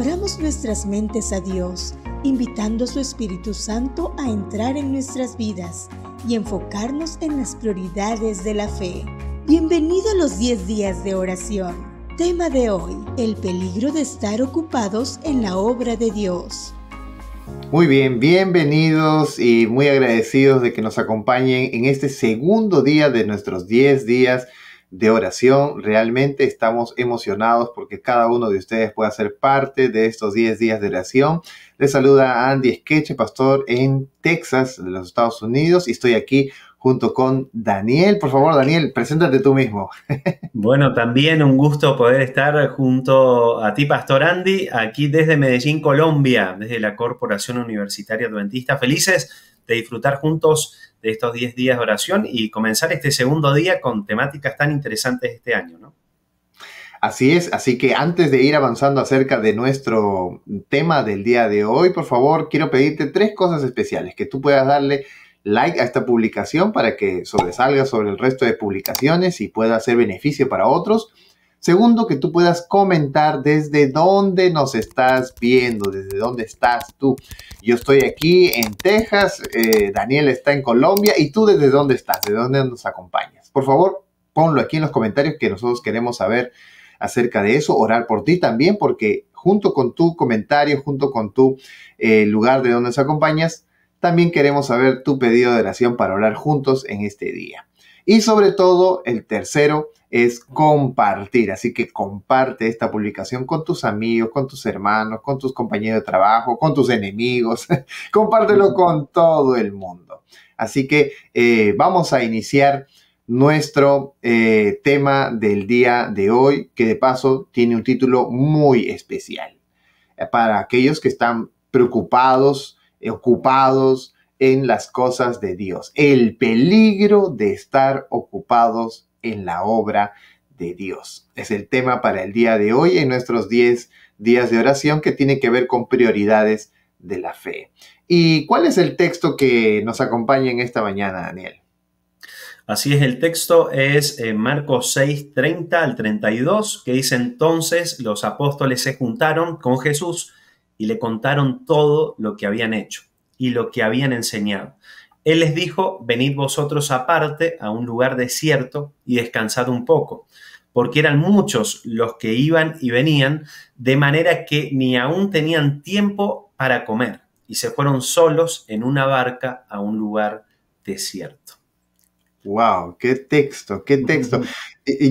Abramos nuestras mentes a Dios, invitando a su Espíritu Santo a entrar en nuestras vidas y enfocarnos en las prioridades de la fe. Bienvenido a los 10 días de oración. Tema de hoy, el peligro de estar ocupados en la obra de Dios. Muy bien, bienvenidos y muy agradecidos de que nos acompañen en este segundo día de nuestros 10 días de oración. Realmente estamos emocionados porque cada uno de ustedes pueda ser parte de estos 10 días de oración. Les saluda Andy Esqueche, pastor en Texas, de los Estados Unidos, y estoy aquí junto con Daniel. Por favor, Daniel, preséntate tú mismo. bueno, también un gusto poder estar junto a ti, Pastor Andy, aquí desde Medellín, Colombia, desde la Corporación Universitaria Adventista. Felices de disfrutar juntos de estos 10 días de oración y comenzar este segundo día con temáticas tan interesantes este año, ¿no? Así es, así que antes de ir avanzando acerca de nuestro tema del día de hoy, por favor, quiero pedirte tres cosas especiales que tú puedas darle like a esta publicación para que sobresalga sobre el resto de publicaciones y pueda ser beneficio para otros. Segundo, que tú puedas comentar desde dónde nos estás viendo, desde dónde estás tú. Yo estoy aquí en Texas, eh, Daniel está en Colombia y tú desde dónde estás, de dónde nos acompañas. Por favor, ponlo aquí en los comentarios que nosotros queremos saber acerca de eso, orar por ti también, porque junto con tu comentario, junto con tu eh, lugar de donde nos acompañas, también queremos saber tu pedido de oración para orar juntos en este día. Y sobre todo, el tercero, es compartir. Así que comparte esta publicación con tus amigos, con tus hermanos, con tus compañeros de trabajo, con tus enemigos. Compártelo con todo el mundo. Así que eh, vamos a iniciar nuestro eh, tema del día de hoy, que de paso tiene un título muy especial. Eh, para aquellos que están preocupados, ocupados en las cosas de Dios. El peligro de estar ocupados en la obra de Dios. Es el tema para el día de hoy en nuestros 10 días de oración que tiene que ver con prioridades de la fe. ¿Y cuál es el texto que nos acompaña en esta mañana, Daniel? Así es, el texto es eh, Marcos 6, 30 al 32, que dice entonces los apóstoles se juntaron con Jesús y le contaron todo lo que habían hecho y lo que habían enseñado. Él les dijo, venid vosotros aparte a un lugar desierto y descansad un poco, porque eran muchos los que iban y venían, de manera que ni aún tenían tiempo para comer, y se fueron solos en una barca a un lugar desierto. Wow, qué texto, qué texto.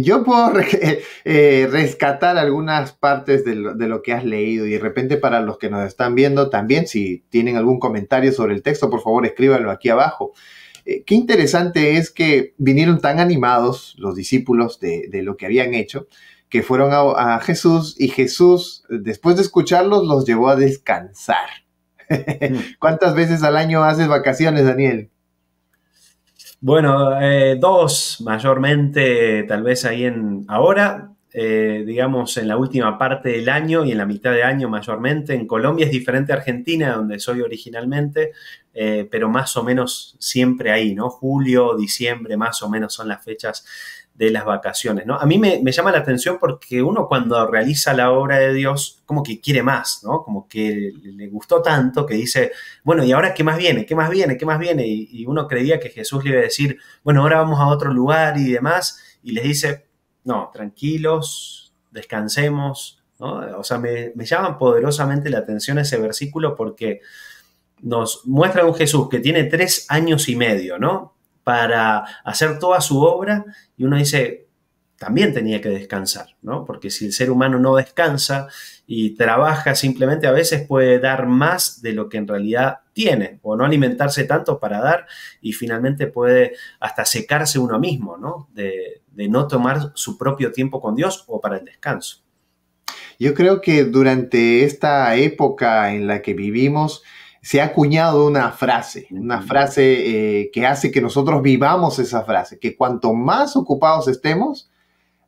Yo puedo eh, rescatar algunas partes de lo, que has leído y de repente para los que nos están viendo también, si tienen algún comentario sobre el texto, por favor escríbalo aquí abajo. Eh, qué interesante es que vinieron tan animados los discípulos de, lo que habían hecho que fueron a, a, Jesús y Jesús, después de escucharlos, los llevó a descansar. Mm. ¿Cuántas veces al año haces vacaciones, Daniel? Bueno, eh, dos mayormente, tal vez ahí en ahora, eh, digamos en la última parte del año y en la mitad de año mayormente. En Colombia es diferente a Argentina, donde soy originalmente, eh, pero más o menos siempre ahí, ¿no? Julio, diciembre, más o menos son las fechas de las vacaciones. ¿no? A mí me, llama la atención porque uno cuando realiza la obra de Dios, como que quiere más, ¿no? como que le gustó tanto que dice, bueno, ¿y ahora qué más viene? ¿Qué más viene? ¿Qué más viene? Y, uno creía que Jesús le iba a decir, bueno, ahora vamos a otro lugar y demás, y les dice, no, tranquilos, descansemos. ¿no? O sea, me, me llama poderosamente la atención ese versículo porque nos muestra un Jesús que tiene tres años y medio, ¿no? para hacer toda su obra y uno dice, también tenía que descansar, ¿no? Porque si el ser humano no descansa y trabaja simplemente a veces puede dar más de lo que en realidad tiene o no alimentarse tanto para dar y finalmente puede hasta secarse uno mismo, ¿no? De, de no tomar su propio tiempo con Dios o para el descanso. Yo creo que durante esta época en la que vivimos, se ha acuñado una frase, una frase eh, que hace que nosotros vivamos esa frase, que cuanto más ocupados estemos,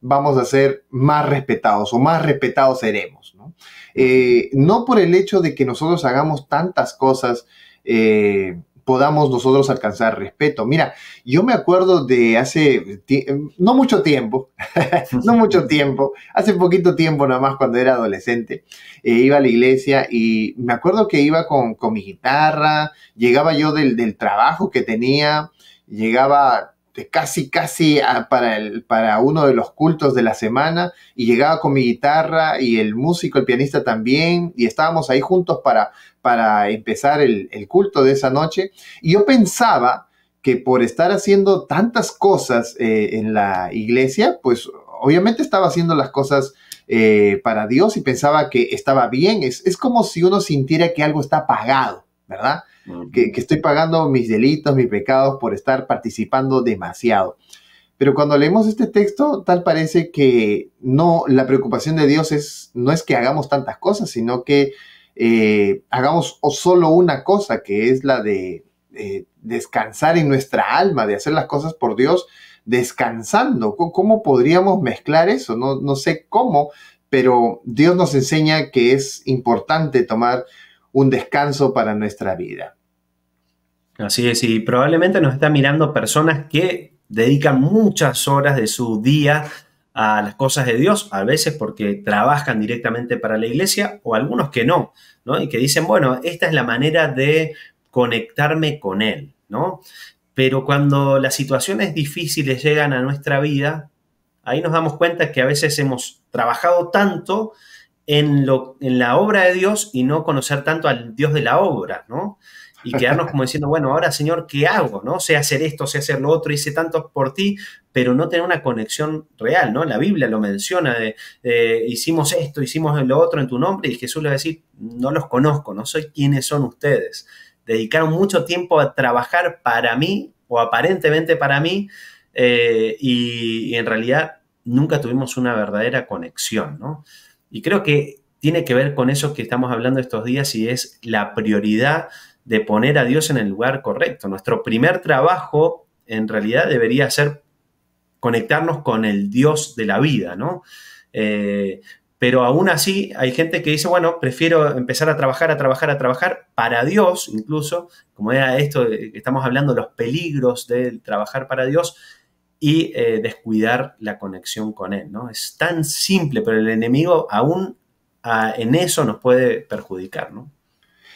vamos a ser más respetados o más respetados seremos. No, eh, por el hecho de que nosotros hagamos tantas cosas eh, podamos nosotros alcanzar respeto. Mira, yo me acuerdo de hace, no mucho tiempo, no mucho tiempo, hace poquito tiempo nada más cuando era adolescente, eh, iba a la iglesia y me acuerdo que iba con, mi guitarra, llegaba yo del, del trabajo que tenía, llegaba este, casi, casi para, el, para uno de los cultos de la semana y llegaba con mi guitarra y el músico, el pianista también, y estábamos ahí juntos para, para empezar el, culto de esa noche. Y yo pensaba que por estar haciendo tantas cosas eh, en la iglesia, pues obviamente estaba haciendo las cosas eh, para Dios y pensaba que estaba bien. Es, es como si uno sintiera que algo está pagado. ¿verdad? Que, estoy pagando mis delitos, mis pecados por estar participando demasiado. Pero cuando leemos este texto, tal parece que no, la preocupación de Dios es, no es que hagamos tantas cosas, sino que eh, hagamos solo una cosa, que es la de eh, descansar en nuestra alma, de hacer las cosas por Dios descansando. ¿Cómo podríamos mezclar eso? No, no sé cómo, pero Dios nos enseña que es importante tomar un descanso para nuestra vida. Así es, y probablemente nos están mirando personas que dedican muchas horas de su día a las cosas de Dios, a veces porque trabajan directamente para la iglesia o algunos que no, ¿no? Y que dicen, bueno, esta es la manera de conectarme con Él, ¿no? Pero cuando las situaciones difíciles llegan a nuestra vida, ahí nos damos cuenta que a veces hemos trabajado tanto en, la obra de Dios y no conocer tanto al Dios de la obra, ¿no? Y quedarnos como diciendo, bueno, ahora Señor, ¿qué hago? ¿No? Sé hacer esto, sé hacer lo otro, hice tanto por ti, pero no tener una conexión real, ¿no? La Biblia lo menciona, de, hicimos esto, hicimos lo otro en tu nombre, y Jesús le va a decir, no los conozco, no soy quiénes son ustedes. Dedicaron mucho tiempo a trabajar para mí, o aparentemente para mí, eh, y en realidad nunca tuvimos una verdadera conexión, ¿no? Y creo que tiene que ver con eso que estamos hablando estos días y es la prioridad de poner a Dios en el lugar correcto. Nuestro primer trabajo en realidad debería ser conectarnos con el Dios de la vida, ¿no? Eh, pero aún así hay gente que dice, bueno, prefiero empezar a trabajar, a trabajar, a trabajar para Dios, incluso, como era esto que estamos hablando, los peligros del trabajar para Dios, y eh, descuidar la conexión con él, ¿no? Es tan simple, pero el enemigo aún ah, en eso nos puede perjudicar, ¿no?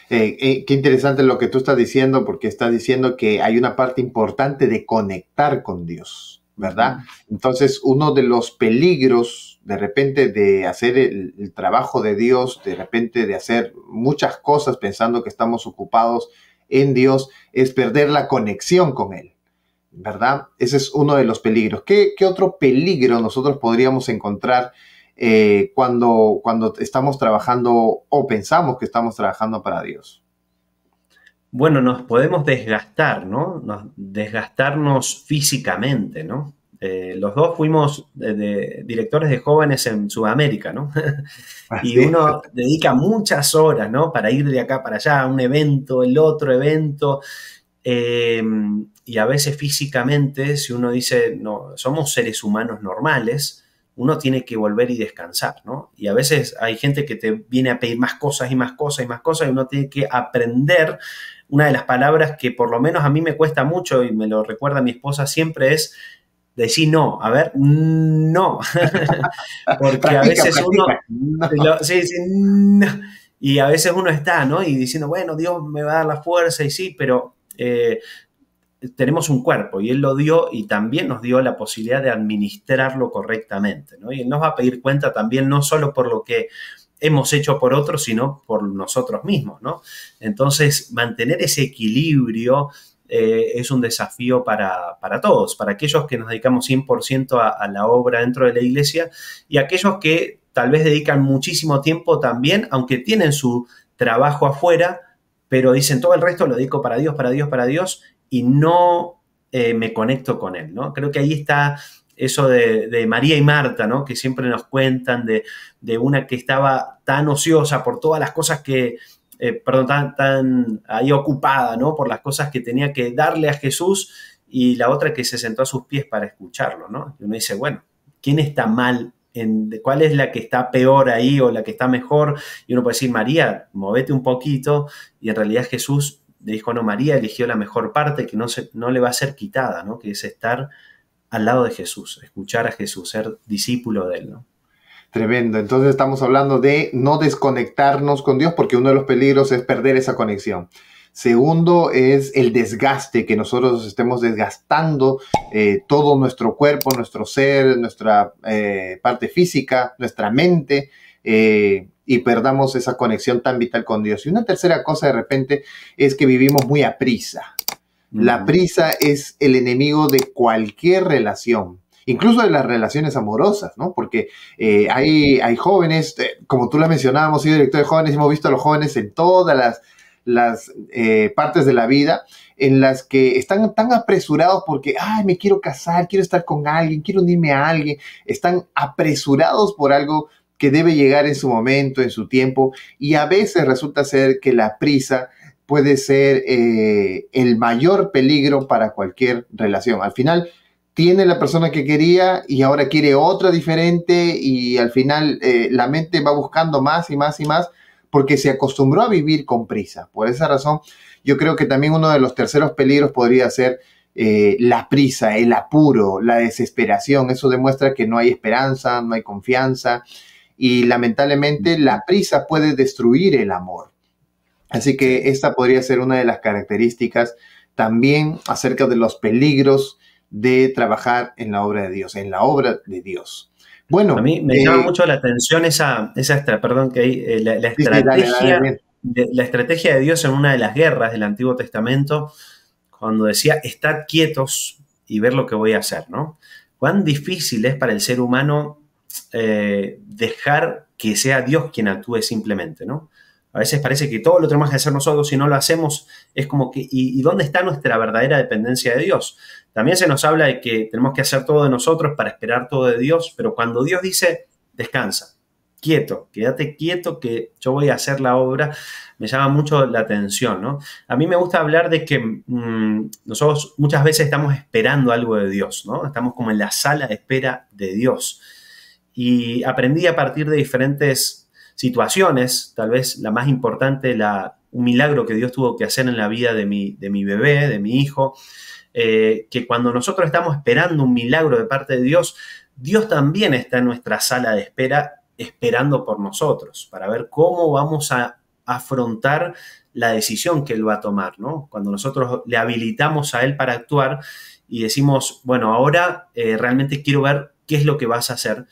Eh, eh, qué interesante lo que tú estás diciendo, porque estás diciendo que hay una parte importante de conectar con Dios, ¿verdad? Entonces, uno de los peligros de repente de hacer el trabajo de Dios, de repente de hacer muchas cosas pensando que estamos ocupados en Dios, es perder la conexión con Él. ¿verdad? Ese es uno de los peligros. ¿Qué, otro peligro nosotros podríamos encontrar eh, cuando, cuando estamos trabajando o pensamos que estamos trabajando para Dios? Bueno, nos podemos desgastar, ¿no? desgastarnos físicamente, ¿no? Eh, los dos fuimos directores de jóvenes en Sudamérica, ¿no? y uno dedica muchas horas, ¿no? Para ir de acá para allá, a un evento, el otro evento, Em, y a veces físicamente, si uno dice, no, somos seres humanos normales, uno tiene que volver y descansar, ¿no? Y a veces hay gente que te viene a pedir más cosas y más cosas y más cosas y uno tiene que aprender. Una de las palabras que por lo menos a mí me cuesta mucho y me lo recuerda mi esposa siempre es decir no, a ver, no, porque a veces uno... Sí, sí, no. Y a veces uno está, ¿no? Y diciendo, bueno, Dios me va a dar la fuerza y sí, pero eh, tenemos un cuerpo y Él lo dio y también nos dio la posibilidad de administrarlo correctamente. Y Él nos va a pedir cuenta también no solo por lo que hemos hecho por otros, sino por nosotros mismos. Entonces, mantener ese equilibrio eh, es un desafío para, todos, para aquellos que nos dedicamos 100% a, a la obra dentro de la iglesia y aquellos que tal vez dedican muchísimo tiempo también, aunque tienen su trabajo afuera, pero dicen todo el resto lo dedico para Dios, para Dios, para Dios y no eh, me conecto con Él, ¿no? Creo que ahí está eso de, María y Marta, ¿no? Que siempre nos cuentan de, una que estaba tan ociosa por todas las cosas que, eh, perdón, tan, tan ahí ocupada, ¿no? Por las cosas que tenía que darle a Jesús y la otra que se sentó a sus pies para escucharlo, ¿no? Y uno dice, bueno, ¿quién está mal cuál es la que está peor ahí o la que está mejor. Y uno puede decir, María, movete un poquito. Y en realidad Jesús le dijo, no, María eligió la mejor parte que no, se, no le va a ser quitada, ¿no? que es estar al lado de Jesús, escuchar a Jesús, ser discípulo de él. Tremendo. Entonces estamos hablando de no desconectarnos con Dios porque uno de los peligros es perder esa conexión. Segundo es el desgaste, que nosotros estemos desgastando eh, todo nuestro cuerpo, nuestro ser, nuestra eh, parte física, nuestra mente. Eh, y perdamos esa conexión tan vital con Dios. Y una tercera cosa de repente es que vivimos muy a prisa. La prisa es el enemigo de cualquier relación, incluso de las relaciones amorosas, ¿no? Porque hay, hay jóvenes, como tú la mencionábamos, soy director de jóvenes, hemos visto a los jóvenes en todas las las eh, partes de la vida en las que están tan apresurados porque, ay, me quiero casar, quiero estar con alguien, quiero unirme a alguien, están apresurados por algo que debe llegar en su momento, en su tiempo, y a veces resulta ser que la prisa puede ser eh, el mayor peligro para cualquier relación. Al final, tiene la persona que quería y ahora quiere otra diferente y al final eh, la mente va buscando más y más y más porque se acostumbró a vivir con prisa. Por esa razón, yo creo que también uno de los terceros peligros podría ser eh, la prisa, el apuro, la desesperación. Eso demuestra que no hay esperanza, no hay confianza y lamentablemente mm. la prisa puede destruir el amor. Así que esta podría ser una de las características también acerca de los peligros de trabajar en la obra de Dios, en la obra de Dios. Bueno, a mí me llama eh, mucho la atención esa, esa perdón, que eh, la, estrategia, De, la estrategia de Dios en una de las guerras del Antiguo Testamento, cuando decía, estad quietos y ver lo que voy a hacer, ¿no? Cuán difícil es para el ser humano eh, dejar que sea Dios quien actúe simplemente, ¿no? A veces parece que todo lo tenemos que hacer nosotros, y no lo hacemos, es como que, ¿y, dónde está nuestra verdadera dependencia de Dios? También se nos habla de que tenemos que hacer todo de nosotros para esperar todo de Dios, pero cuando Dios dice, descansa, quieto, quédate quieto que yo voy a hacer la obra, me llama mucho la atención, ¿no? A mí me gusta hablar de que mm, nosotros muchas veces estamos esperando algo de Dios, ¿no? Estamos como en la sala de espera de Dios. Y aprendí a partir de diferentes situaciones, tal vez la más importante, la, un milagro que Dios tuvo que hacer en la vida de mi, de mi bebé, de mi hijo, eh, que cuando nosotros estamos esperando un milagro de parte de Dios, Dios también está en nuestra sala de espera esperando por nosotros para ver cómo vamos a afrontar la decisión que Él va a tomar, ¿no? Cuando nosotros le habilitamos a Él para actuar y decimos, bueno, ahora eh, realmente quiero ver qué es lo que vas a hacer.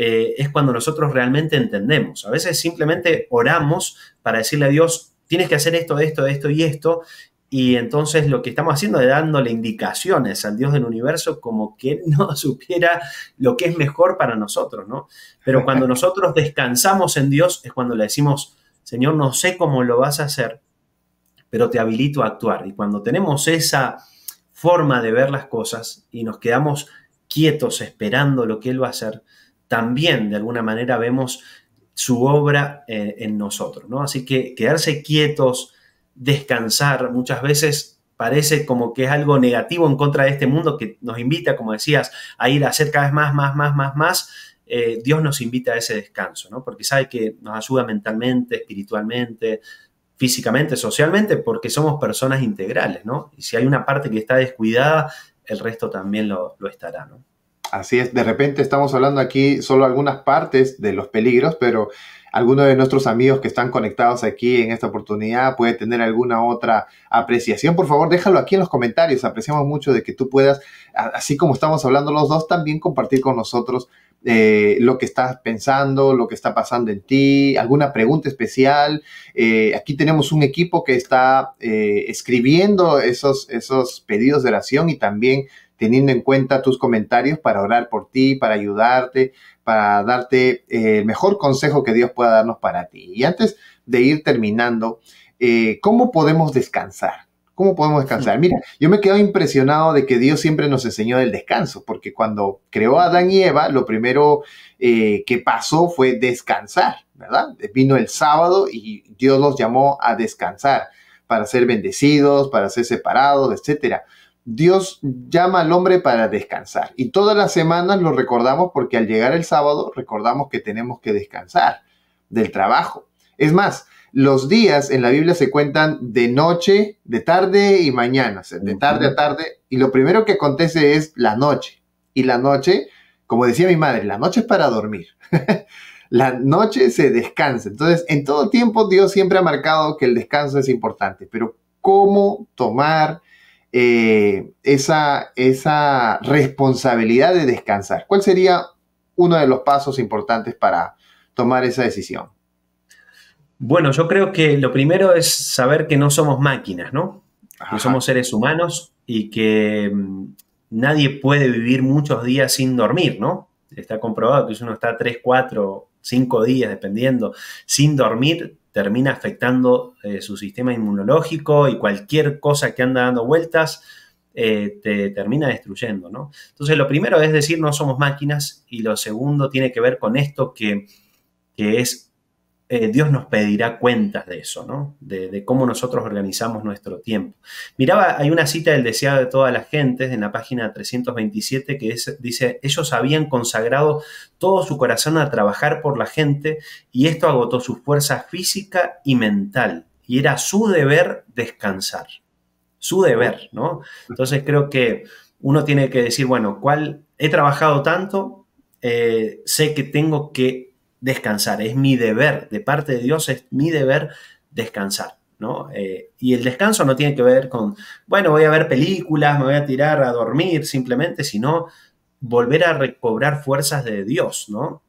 Eh, es cuando nosotros realmente entendemos. A veces simplemente oramos para decirle a Dios, tienes que hacer esto, esto, esto y esto. Y entonces lo que estamos haciendo es dándole indicaciones al Dios del universo como que no supiera lo que es mejor para nosotros, ¿no? Pero cuando nosotros descansamos en Dios es cuando le decimos, Señor, no sé cómo lo vas a hacer, pero te habilito a actuar. Y cuando tenemos esa forma de ver las cosas y nos quedamos quietos esperando lo que Él va a hacer, también de alguna manera vemos su obra eh, en nosotros, ¿no? Así que quedarse quietos, descansar, muchas veces parece como que es algo negativo en contra de este mundo que nos invita, como decías, a ir a hacer cada vez más, más, más, más, más. Eh, Dios nos invita a ese descanso, ¿no? Porque sabe que nos ayuda mentalmente, espiritualmente, físicamente, socialmente, porque somos personas integrales, ¿no? Y si hay una parte que está descuidada, el resto también lo, lo estará, ¿no? Así es, de repente estamos hablando aquí solo algunas partes de los peligros, pero alguno de nuestros amigos que están conectados aquí en esta oportunidad puede tener alguna otra apreciación. Por favor, déjalo aquí en los comentarios. Apreciamos mucho de que tú puedas, así como estamos hablando los dos, también compartir con nosotros eh, lo que estás pensando, lo que está pasando en ti, alguna pregunta especial. Eh, aquí tenemos un equipo que está eh, escribiendo esos, esos pedidos de oración y también teniendo en cuenta tus comentarios para orar por ti, para ayudarte, para darte eh, el mejor consejo que Dios pueda darnos para ti. Y antes de ir terminando, eh, ¿cómo podemos descansar? ¿Cómo podemos descansar? Mira, yo me quedo impresionado de que Dios siempre nos enseñó el descanso, porque cuando creó a Adán y Eva, lo primero eh, que pasó fue descansar, ¿verdad? Vino el sábado y Dios los llamó a descansar, para ser bendecidos, para ser separados, etcétera. Dios llama al hombre para descansar. Y todas las semanas lo recordamos porque al llegar el sábado recordamos que tenemos que descansar del trabajo. Es más, los días en la Biblia se cuentan de noche, de tarde y mañana, de tarde a tarde, y lo primero que acontece es la noche. Y la noche, como decía mi madre, la noche es para dormir. la noche se descansa. Entonces, en todo tiempo Dios siempre ha marcado que el descanso es importante, pero ¿cómo tomar eh, esa, esa responsabilidad de descansar? ¿Cuál sería uno de los pasos importantes para tomar esa decisión? Bueno, yo creo que lo primero es saber que no somos máquinas, ¿no? Que somos seres humanos y que mm, nadie puede vivir muchos días sin dormir, ¿no? Está comprobado que si uno está tres, cuatro, cinco días, dependiendo, sin dormir, termina afectando eh, su sistema inmunológico y cualquier cosa que anda dando vueltas eh, te termina destruyendo, ¿no? Entonces, lo primero es decir, no somos máquinas y lo segundo tiene que ver con esto que, que es eh, Dios nos pedirá cuentas de eso, ¿no? De, cómo nosotros organizamos nuestro tiempo. Miraba, hay una cita del deseado de todas las gentes en la página 327 que es, dice, ellos habían consagrado todo su corazón a trabajar por la gente y esto agotó su fuerza física y mental y era su deber descansar, su deber, ¿no? Entonces creo que uno tiene que decir, bueno, ¿cuál he trabajado tanto? Eh, sé que tengo que descansar, es mi deber, de parte de Dios es mi deber descansar. ¿no? Eh, y el descanso no tiene que ver con, bueno, voy a ver películas, me voy a tirar a dormir simplemente, sino volver a recobrar fuerzas de Dios, ¿no?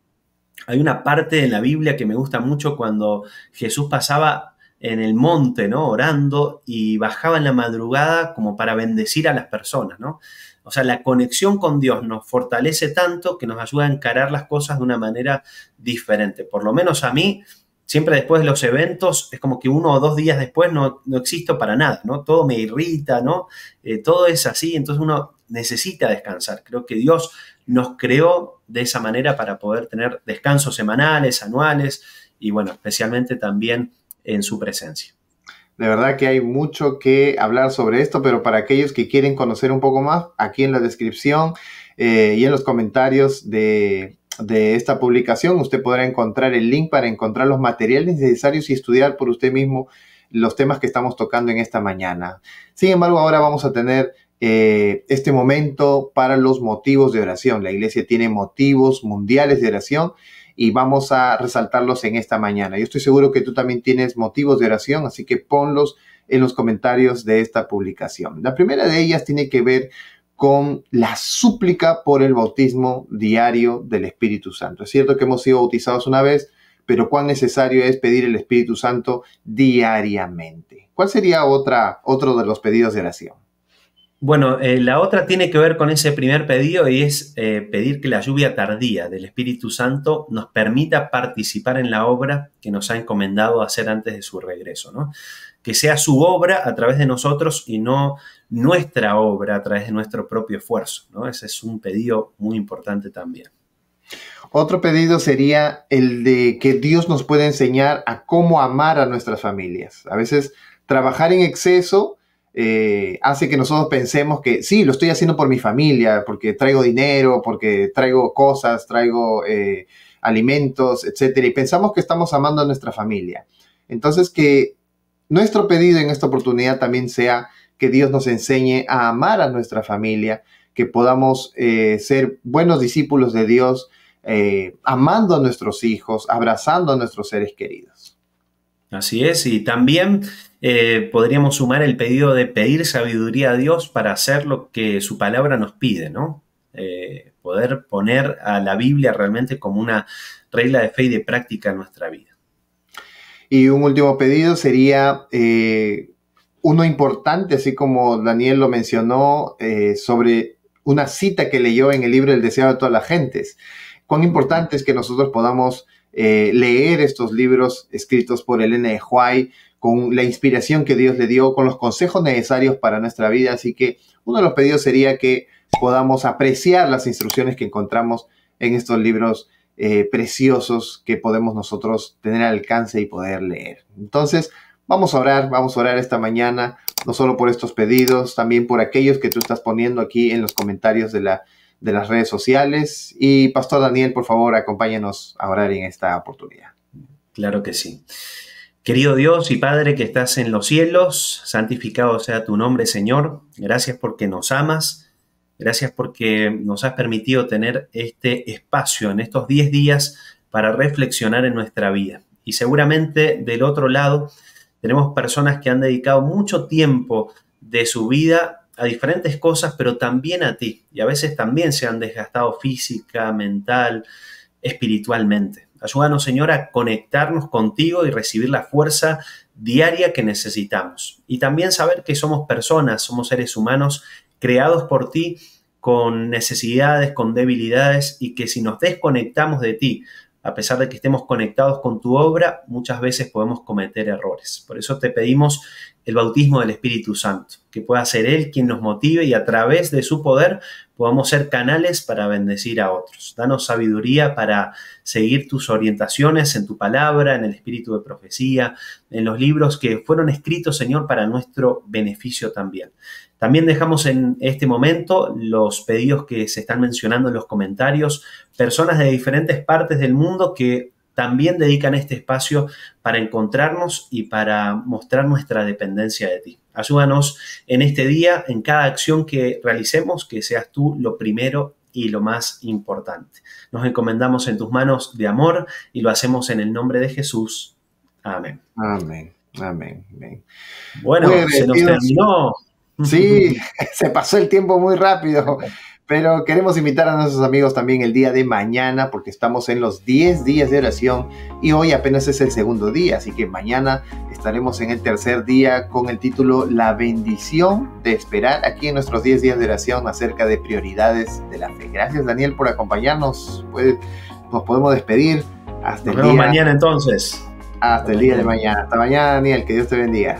Hay una parte en la Biblia que me gusta mucho cuando Jesús pasaba en el monte, ¿no? Orando y bajaba en la madrugada como para bendecir a las personas, ¿no? O sea, la conexión con Dios nos fortalece tanto que nos ayuda a encarar las cosas de una manera diferente. Por lo menos a mí, siempre después de los eventos, es como que uno o dos días después no, no existo para nada, ¿no? Todo me irrita, ¿no? Eh, todo es así, entonces uno necesita descansar. Creo que Dios nos creó de esa manera para poder tener descansos semanales, anuales y, bueno, especialmente también en su presencia. De verdad que hay mucho que hablar sobre esto, pero para aquellos que quieren conocer un poco más, aquí en la descripción eh, y en los comentarios de, de esta publicación usted podrá encontrar el link para encontrar los materiales necesarios y estudiar por usted mismo los temas que estamos tocando en esta mañana. Sin embargo, ahora vamos a tener eh, este momento para los motivos de oración. La iglesia tiene motivos mundiales de oración y vamos a resaltarlos en esta mañana. Yo estoy seguro que tú también tienes motivos de oración, así que ponlos en los comentarios de esta publicación. La primera de ellas tiene que ver con la súplica por el bautismo diario del Espíritu Santo. Es cierto que hemos sido bautizados una vez, pero cuán necesario es pedir el Espíritu Santo diariamente. ¿Cuál sería otra, otro de los pedidos de oración? Bueno, eh, la otra tiene que ver con ese primer pedido y es eh, pedir que la lluvia tardía del Espíritu Santo nos permita participar en la obra que nos ha encomendado hacer antes de su regreso, ¿no? Que sea su obra a través de nosotros y no nuestra obra a través de nuestro propio esfuerzo, ¿no? Ese es un pedido muy importante también. Otro pedido sería el de que Dios nos pueda enseñar a cómo amar a nuestras familias. A veces trabajar en exceso eh, hace que nosotros pensemos que sí, lo estoy haciendo por mi familia, porque traigo dinero, porque traigo cosas, traigo eh, alimentos, etcétera, y pensamos que estamos amando a nuestra familia. Entonces, que nuestro pedido en esta oportunidad también sea que Dios nos enseñe a amar a nuestra familia, que podamos eh, ser buenos discípulos de Dios, amando a nuestros hijos, abrazando a nuestros seres queridos. Así es, y también eh, podríamos sumar el pedido de pedir sabiduría a Dios para hacer lo que su palabra nos pide, ¿no? Eh, poder poner a la Biblia realmente como una regla de fe y de práctica en nuestra vida. Y un último pedido sería eh, uno importante, así como Daniel lo mencionó, sobre una cita que leyó en el libro El Deseo de todas las gentes. Cuán importante es que nosotros podamos leer estos libros escritos por Elena de Huay, con la inspiración que Dios le dio, con los consejos necesarios para nuestra vida. Así que uno de los pedidos sería que podamos apreciar las instrucciones que encontramos en estos libros eh, preciosos que podemos nosotros tener alcance y poder leer. Entonces, vamos a orar, vamos a orar esta mañana, no solo por estos pedidos, también por aquellos que tú estás poniendo aquí en los comentarios de, la, de las redes sociales. Y Pastor Daniel, por favor, acompáñanos a orar en esta oportunidad. Claro que sí. Querido Dios y Padre que estás en los cielos, santificado sea tu nombre, Señor. Gracias porque nos amas. Gracias porque nos has permitido tener este espacio en estos 10 días para reflexionar en nuestra vida. Y seguramente del otro lado tenemos personas que han dedicado mucho tiempo de su vida a diferentes cosas, pero también a ti. Y a veces también se han desgastado física, mental, espiritualmente. Ayúdanos, Señor, a conectarnos contigo y recibir la fuerza diaria que necesitamos. Y también saber que somos personas, somos seres humanos creados por ti con necesidades, con debilidades y que si nos desconectamos de ti, a pesar de que estemos conectados con tu obra, muchas veces podemos cometer errores. Por eso te pedimos el bautismo del Espíritu Santo, que pueda ser Él quien nos motive y a través de su poder podamos ser canales para bendecir a otros. Danos sabiduría para seguir tus orientaciones en tu palabra, en el espíritu de profecía, en los libros que fueron escritos, Señor, para nuestro beneficio también. También dejamos en este momento los pedidos que se están mencionando en los comentarios, personas de diferentes partes del mundo que también dedican este espacio para encontrarnos y para mostrar nuestra dependencia de ti. Ayúdanos en este día, en cada acción que realicemos, que seas tú lo primero y lo más importante. Nos encomendamos en tus manos de amor y lo hacemos en el nombre de Jesús. Amén. Amén. Amén. Bueno, se nos terminó. Sí, se pasó el tiempo muy rápido, pero queremos invitar a nuestros amigos también el día de mañana porque estamos en los 10 días de oración y hoy apenas es el segundo día, así que mañana estaremos en el tercer día con el título La bendición de esperar aquí en nuestros 10 días de oración acerca de prioridades de la fe. Gracias Daniel por acompañarnos, pues, nos podemos despedir. Hasta nos vemos mañana entonces. Hasta el día de mañana. Hasta mañana Daniel, que Dios te bendiga.